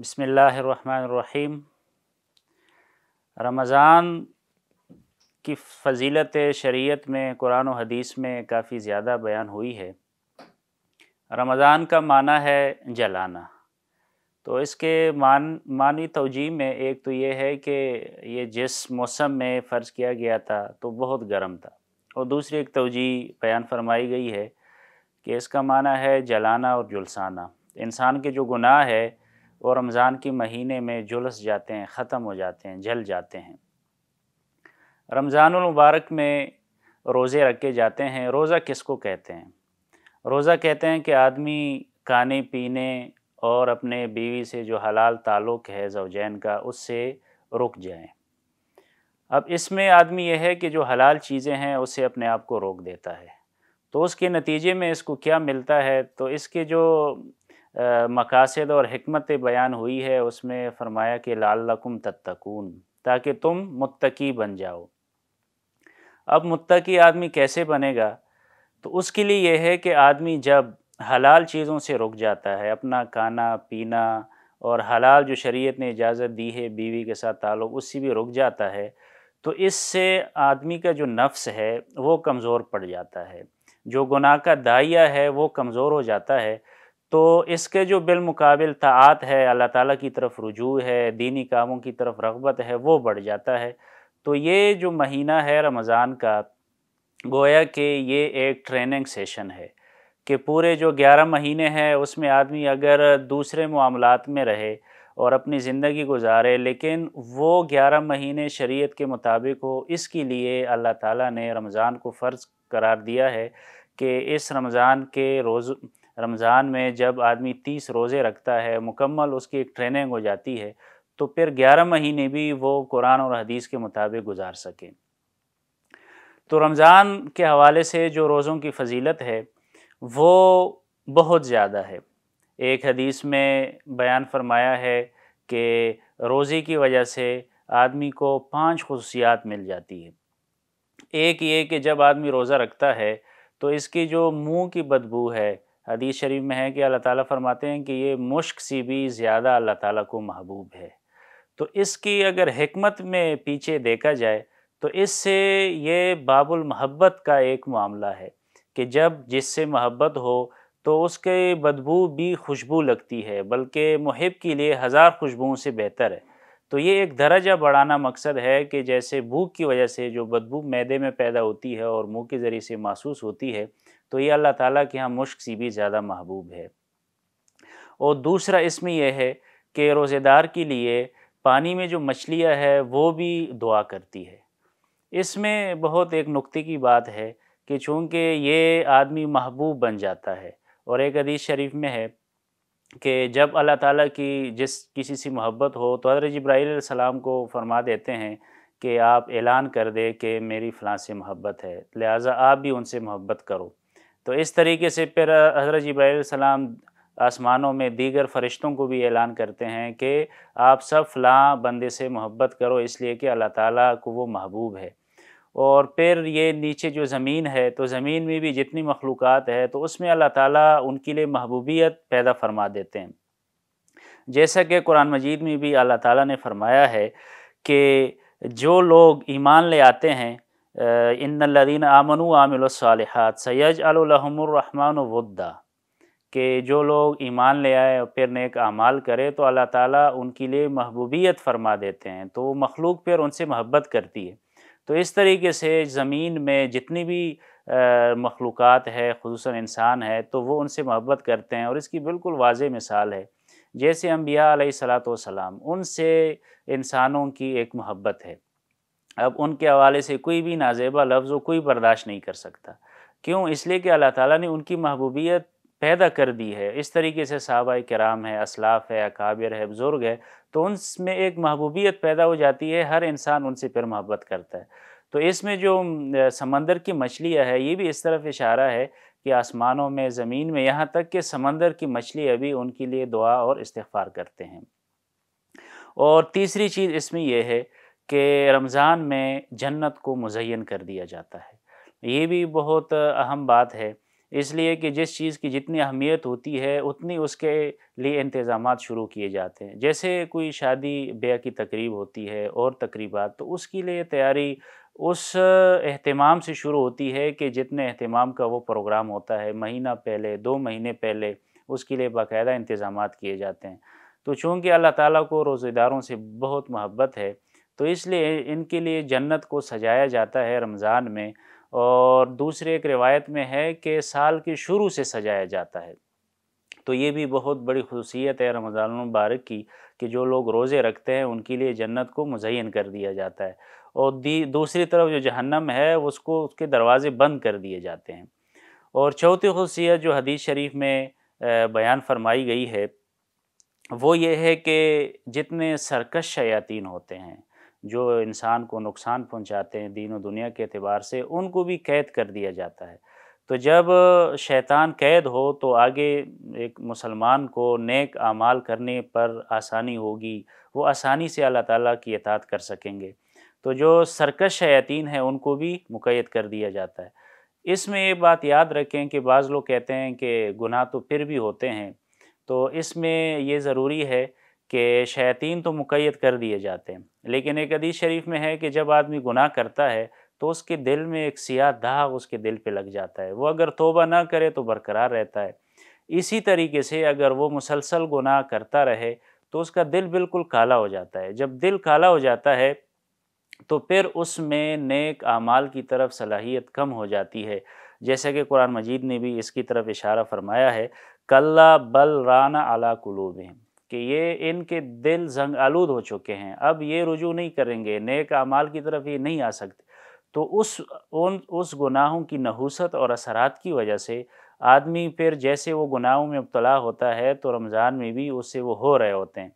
बसमीम रमज़ान की फजीलत शरीयत में कुरान और हदीस में काफ़ी ज़्यादा बयान हुई है रमज़ान का माना है जलाना तो इसके मान मानी तोजी में एक तो ये है कि ये जिस मौसम में फ़र्ज़ किया गया था तो बहुत गर्म था और दूसरी एक तोजी बयान फरमाई गई है कि इसका माना है जलाना और जुलसाना इंसान के जो गुनाह है वो रमज़ान के महीने में जुलस जाते हैं ख़त्म हो जाते हैं जल जाते हैं रमज़ानमबारक में रोज़े रखे जाते हैं रोज़ा किसको कहते हैं रोज़ा कहते हैं कि आदमी खाने पीने और अपने बीवी से जो हलाल ताल्लुक़ है जवजैन का उससे रुक जाए अब इसमें आदमी यह है कि जो हलाल चीज़ें हैं उससे अपने आप को रोक देता है तो उसके नतीजे में इसको क्या मिलता है तो इसके जो मकासद और हमत बयान हुई है उसमें फरमाया कि लाल लकुम तत्तकून ताकि तुम मुतकी बन जाओ अब मुतकी आदमी कैसे बनेगा तो उसके लिए यह है कि आदमी जब हलाल चीज़ों से रुक जाता है अपना खाना पीना और हलाल जो शरीयत ने इजाज़त दी है बीवी के साथ ताल्लुक़ उससे भी रुक जाता है तो इससे आदमी का जो नफ्स है वो कमज़ोर पड़ जाता है जो गुनाह का दाइया है वो कमज़ोर हो जाता है तो इसके जो बिलमकबिल तात है अल्लाह ताली की तरफ रुजू है दीनी कामों की तरफ रगबत है वो बढ़ जाता है तो ये जो महीना है रमज़ान का गोया कि ये एक ट्रेनिंग सेशन है कि पूरे जो ग्यारह महीने हैं उसमें आदमी अगर दूसरे मामलों में रहे और अपनी ज़िंदगी गुजारे लेकिन वो ग्यारह महीने शरीयत के मुताबिक हो इसके लिए अल्लाह ताला ने रमज़ान को फ़र्ज़ करार दिया है कि इस रमज़ान के रोज़ रमज़ान में जब आदमी तीस रोज़े रखता है मुकम्मल उसकी एक ट्रेनिंग हो जाती है तो फिर ग्यारह महीने भी वो कुरान और हदीस के मुताबिक गुजार सकें तो रमज़ान के हवाले से जो रोज़ों की फजीलत है वो बहुत ज़्यादा है एक हदीस में बयान फरमाया है कि रोज़े की वजह से आदमी को पांच खसूसियात मिल जाती है एक ये कि जब आदमी रोज़ा रखता है तो इसकी जो मुंह की बदबू है हदीस शरीफ में है कि अल्लाह ताला फरमाते हैं कि ये मुश्क सी भी ज़्यादा अल्लाह ताला को महबूब है तो इसकी अगर हमत में पीछे देखा जाए तो इससे ये बाबुल महब्बत का एक मामला है कि जब जिससे महब्बत हो तो उसके बदबू भी खुशबू लगती है बल्कि महब के लिए हज़ार खुशबुओं से बेहतर है तो ये एक दर्जा बढ़ाना मकसद है कि जैसे भूख की वजह से जो बदबू मैदे में पैदा होती है और मुंह के ज़रिए से महसूस होती है तो ये अल्लाह ताला के यहाँ मुश्क सी भी ज़्यादा महबूब है और दूसरा इसमें यह है कि रोज़ेदार के लिए पानी में जो मछलियाँ है वो भी दुआ करती है इसमें बहुत एक नुक्ते की बात है कि चूँकि ये आदमी महबूब बन जाता है और एक हदीस शरीफ में है कि जब अल्लाह ताला की जिस किसी से मोहब्बत हो तो हजरत जब्राईल सलाम को फरमा देते हैं कि आप ऐलान कर दे कि मेरी फ़लाँ से मोहब्बत है लिहाजा आप भी उनसे मोहब्बत करो तो इस तरीके से फिर हजरत जब्राईल सलाम आसमानों में दीगर फरिश्तों को भी ऐलान करते हैं कि आप सब फ़लाँ बंदे से मोहब्बत करो इसलिए कि अल्लाह ताला को वो महबूब है और फिर ये नीचे जो ज़मीन है तो ज़मीन में भी जितनी मखलूक है तो उसमें अल्लाह ताला उनके लिए महबूबियत पैदा फरमा देते हैं जैसा कि कुरान मजीद में भी अल्लाह ताला ने फरमाया है कि जो लोग ईमान ले आते हैं इन लदीन आमन आमिल सैज अलहमरहमान वद्दा कि जो लोग ईमान ले आए और फिर नेक अमाल करें तो अल्लाह ताली उनके लिए महबूबियत फरमा देते हैं तो मखलूक फिर उनसे महब्बत करती है तो इस तरीके से ज़मीन में जितनी भी मखलूक है खूस इंसान है तो वो उनसे मोहब्बत करते हैं और इसकी बिल्कुल वाज मिसाल है जैसे अम्बिया सलाम उनसे इंसानों की एक मोहब्बत है अब उनके हवाले से कोई भी नाजेबा लफ्ज़ कोई बर्दाश्त नहीं कर सकता क्यों इसलिए कि अल्लाह ताला ने उनकी महबूबियत पैदा कर दी है इस तरीके से सहाबा कराम है असलाफ़ है अकाबिर है बुज़ुर्ग है तो उनमें एक महबूबियत पैदा हो जाती है हर इंसान उनसे फिर मोहब्बत करता है तो इसमें जो समंदर की मछलियाँ है ये भी इस तरफ इशारा है कि आसमानों में ज़मीन में यहाँ तक कि समंदर की मछली अभी उनके लिए दुआ और इस्तफ़ार करते हैं और तीसरी चीज़ इसमें यह है कि रमज़ान में जन्नत को मुजैन कर दिया जाता है ये भी बहुत अहम बात है इसलिए कि जिस चीज़ की जितनी अहमियत होती है उतनी उसके लिए इंतज़ाम शुरू किए जाते हैं जैसे कोई शादी ब्याह की तकरीब होती है और तकरीबा तो उसके लिए तैयारी उस अहतमाम से शुरू होती है कि जितने अहतमाम का वो प्रोग्राम होता है महीना पहले दो महीने पहले उसके लिए बाकायदा इंतज़ाम किए जाते हैं तो चूँकि अल्लाह ताली को रोज़ेदारों से बहुत मोहब्बत है तो इसलिए इनके लिए जन्नत को सजाया जाता है रमज़ान में और दूसरे एक रिवायत में है कि साल के शुरू से सजाया जाता है तो ये भी बहुत बड़ी खसूसियत है रमज़ान मुबारक की कि जो लोग रोज़े रखते हैं उनके लिए जन्नत को मुजयन कर दिया जाता है और दी दूसरी तरफ जो जहन्नम है उसको उसके दरवाज़े बंद कर दिए जाते हैं और चौथी खसूसियत जो हदीस शरीफ में बयान फरमाई गई है वो ये है कि जितने सरकश शयातीन होते हैं जो इंसान को नुकसान पहुंचाते हैं दीन और दुनिया के अतबार से उनको भी कैद कर दिया जाता है तो जब शैतान कैद हो तो आगे एक मुसलमान को नेक आमाल करने पर आसानी होगी वो आसानी से अल्लाह ताला की अतात कर सकेंगे तो जो सरकश शयातीन है उनको भी मुकैद कर दिया जाता है इसमें ये बात याद रखें कि बाज़ लोग कहते हैं कि गुनाह तो फिर भी होते हैं तो इसमें ये ज़रूरी है कि शैतीन तो मुकैद कर दिए जाते हैं लेकिन एक हदीस शरीफ में है कि जब आदमी गुनाह करता है तो उसके दिल में एक सियाह दाग उसके दिल पे लग जाता है वो अगर तोबा ना करे तो बरकरार रहता है इसी तरीके से अगर वो मुसलसल गुनाह करता रहे तो उसका दिल बिल्कुल काला हो जाता है जब दिल काला हो जाता है तो फिर उसमें नेक आमाल की तरफ सलाहियत कम हो जाती है जैसे कि कुरान मजीद ने भी इसकी तरफ इशारा फरमाया है कल्ला बल राना अला कुलूब कि ये इनके दिल जंग आलूद हो चुके हैं अब ये रुजू नहीं करेंगे नेक अमाल की तरफ ये नहीं आ सकते तो उस उन उस गुनाहों की नहूसत और असरात की वजह से आदमी फिर जैसे वो गुनाहों में मुबला होता है तो रमज़ान में भी उससे वो हो रहे होते हैं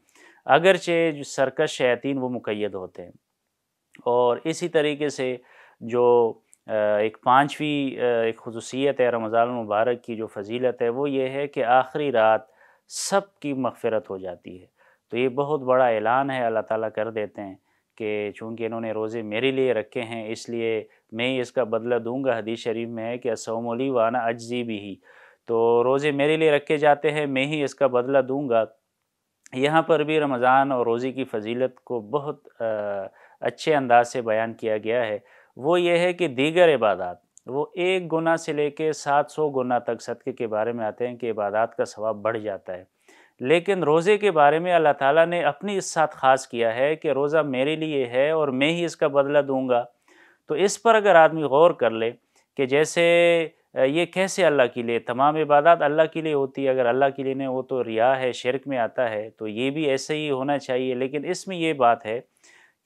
अगरचे जो सरकश शैतिन वो मुकैद होते हैं और इसी तरीके से जो एक पाँचवीं एक खसूसियत है रमज़ान मुबारक की जो फजीलत है वो ये है कि आखिरी रात सब की मगफ़रत हो जाती है तो ये बहुत बड़ा ऐलान है अल्लाह ताला कर देते हैं कि चूँकि इन्होंने रोज़े मेरे लिए रखे हैं इसलिए मैं ही इसका बदला दूंगा हदीस शरीफ में है कि असोमली वाना अज्जी भी ही तो रोज़े मेरे लिए रखे जाते हैं मैं ही इसका बदला दूंगा यहाँ पर भी रमज़ान और रोज़े की फजीलत को बहुत अच्छे अंदाज से बयान किया गया है वो ये है कि दीगर इबादत वो एक गुना से लेके सात सौ गुना तक सदक़े के बारे में आते हैं कि इबादत का सवाब बढ़ जाता है लेकिन रोज़े के बारे में अल्लाह ताला ने अपनी इस साथ ख़ास किया है कि रोज़ा मेरे लिए है और मैं ही इसका बदला दूंगा तो इस पर अगर आदमी गौर कर ले कि जैसे ये कैसे अल्लाह के लिए तमाम इबादत अल्लाह के लिए होती है अगर अल्लाह के लिए नहीं हो तो रिया है शिरक में आता है तो ये भी ऐसे ही होना चाहिए लेकिन इसमें यह बात है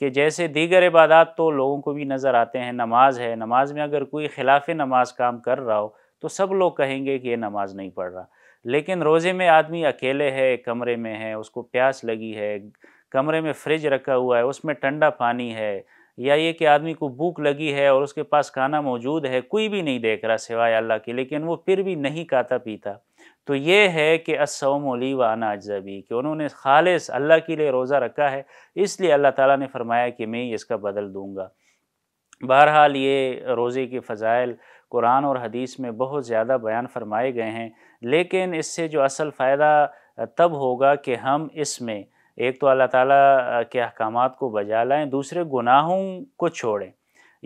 कि जैसे दीगर इबादत तो लोगों को भी नज़र आते हैं नमाज है नमाज में अगर कोई खिलाफ नमाज काम कर रहा हो तो सब लोग कहेंगे कि ये नमाज नहीं पढ़ रहा लेकिन रोज़े में आदमी अकेले है कमरे में है उसको प्यास लगी है कमरे में फ्रिज रखा हुआ है उसमें ठंडा पानी है या ये कि आदमी को भूख लगी है और उसके पास खाना मौजूद है कोई भी नहीं देख रहा सिवाय अल्लाह के लेकिन वो फिर भी नहीं खाता पीता तो ये है कि असोमली व अनाजबी कि उन्होंने खालिस अल्लाह के लिए रोज़ा रखा है इसलिए अल्लाह ताला ने फरमाया कि मैं इसका बदल दूँगा बहरहाल ये रोज़े के फ़जाइल कुरान और हदीस में बहुत ज़्यादा बयान फरमाए गए हैं लेकिन इससे जो असल फ़ायदा तब होगा कि हम इसमें एक तो अल्लाह ताला के अहकाम को बजा लाएँ दूसरे गुनाहों को छोड़ें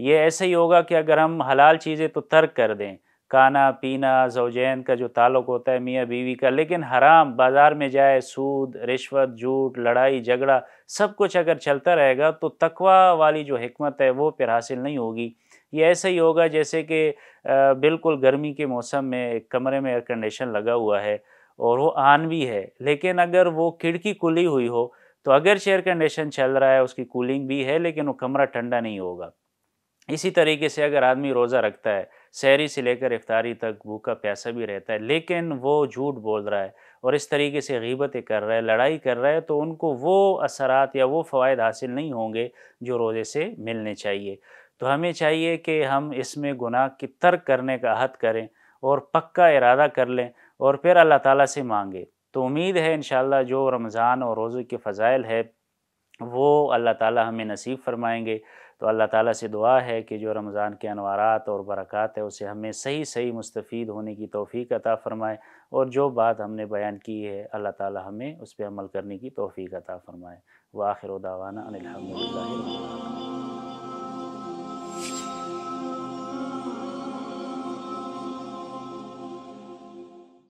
ये ऐसे ही होगा कि अगर हम हलाल चीज़ें तो तर्क कर दें खाना पीना जोजैन का जो ताल्लुक होता है मियाँ बीवी का लेकिन हराम बाज़ार में जाए सूद रिश्वत झूठ लड़ाई झगड़ा सब कुछ अगर चलता रहेगा तो तकवा वाली जो हमत है वो फिर हासिल नहीं होगी ये ऐसे ही होगा जैसे कि बिल्कुल गर्मी के मौसम में एक कमरे में एयर कंडीशन लगा हुआ है और वो आन भी है लेकिन अगर वो खिड़की खुली हुई हो तो अगर एयर कंडीशन चल रहा है उसकी कूलिंग भी है लेकिन वो कमरा ठंडा नहीं होगा इसी तरीके से अगर आदमी रोज़ा रखता है शहरी से लेकर इफ्तारी तक भूखा प्यासा भी रहता है लेकिन वो झूठ बोल रहा है और इस तरीके से गीबतें कर रहा है लड़ाई कर रहा है तो उनको वो असरात या वो फ़वाद हासिल नहीं होंगे जो रोज़े से मिलने चाहिए तो हमें चाहिए कि हम इसमें गुनाह की तर्क करने का अहद करें और पक्का इरादा कर लें और फिर अल्लाह ताला से मांगे तो उम्मीद है इन जो रमज़ान और रोज़े के फ़ज़ाइल है वो अल्लाह ताला हमें नसीब फरमाएंगे तो अल्लाह ताला से दुआ है कि जो रमज़ान के अनवारात और बरक़ात है उसे हमें सही सही मुस्तफ़ी होने की तोफ़ी अता फ़रमाए और जो बात हमने बयान की है अल्लाह ताला हमें उस पर अमल करने की तोफ़ी अता फ़रमाए व आखिर दावाना अनिलहमदिल्ला